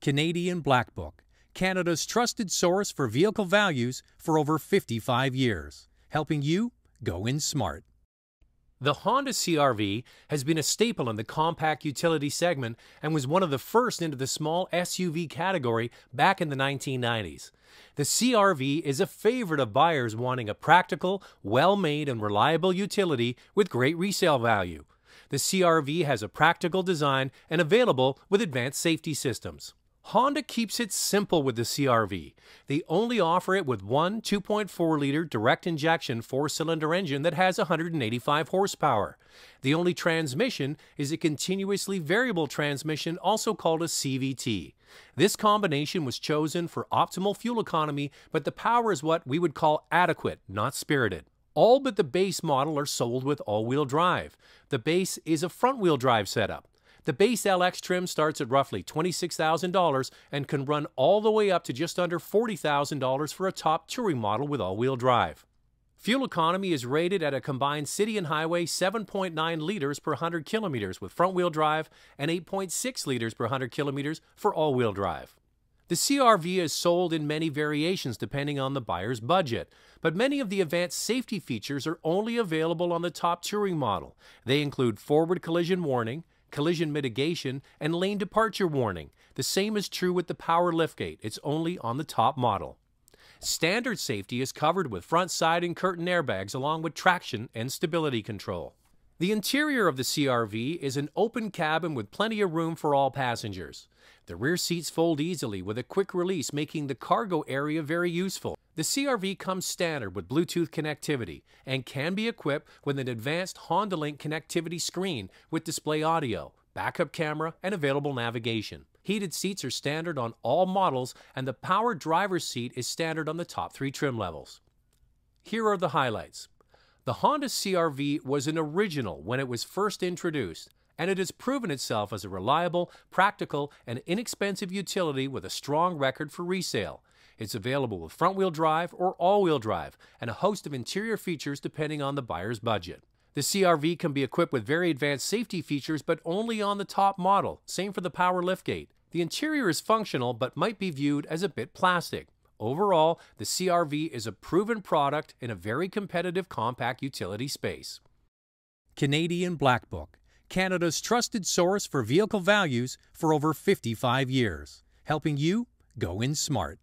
Canadian Black Book, Canada's trusted source for vehicle values for over 55 years, helping you go in smart. The Honda CRV has been a staple in the compact utility segment and was one of the first into the small SUV category back in the 1990s. The CRV is a favorite of buyers wanting a practical, well made, and reliable utility with great resale value. The CRV has a practical design and available with advanced safety systems. Honda keeps it simple with the CRV. They only offer it with one 2.4 liter direct injection four cylinder engine that has 185 horsepower. The only transmission is a continuously variable transmission, also called a CVT. This combination was chosen for optimal fuel economy, but the power is what we would call adequate, not spirited. All but the base model are sold with all wheel drive. The base is a front wheel drive setup. The base LX trim starts at roughly $26,000 and can run all the way up to just under $40,000 for a top touring model with all-wheel drive. Fuel economy is rated at a combined city and highway 7.9 liters per 100 kilometers with front-wheel drive and 8.6 liters per 100 kilometers for all-wheel drive. The CRV is sold in many variations depending on the buyer's budget, but many of the advanced safety features are only available on the top touring model. They include forward collision warning, collision mitigation, and lane departure warning. The same is true with the power liftgate, it's only on the top model. Standard safety is covered with front, side, and curtain airbags along with traction and stability control. The interior of the CRV is an open cabin with plenty of room for all passengers. The rear seats fold easily with a quick release, making the cargo area very useful. The CRV comes standard with Bluetooth connectivity and can be equipped with an advanced HondaLink connectivity screen with display audio, backup camera, and available navigation. Heated seats are standard on all models, and the power driver's seat is standard on the top three trim levels. Here are the highlights. The Honda CRV was an original when it was first introduced, and it has proven itself as a reliable, practical, and inexpensive utility with a strong record for resale. It's available with front wheel drive or all wheel drive and a host of interior features depending on the buyer's budget. The CRV can be equipped with very advanced safety features, but only on the top model. Same for the power liftgate. The interior is functional, but might be viewed as a bit plastic. Overall, the CRV is a proven product in a very competitive compact utility space. Canadian Black Book, Canada's trusted source for vehicle values for over 55 years, helping you go in smart.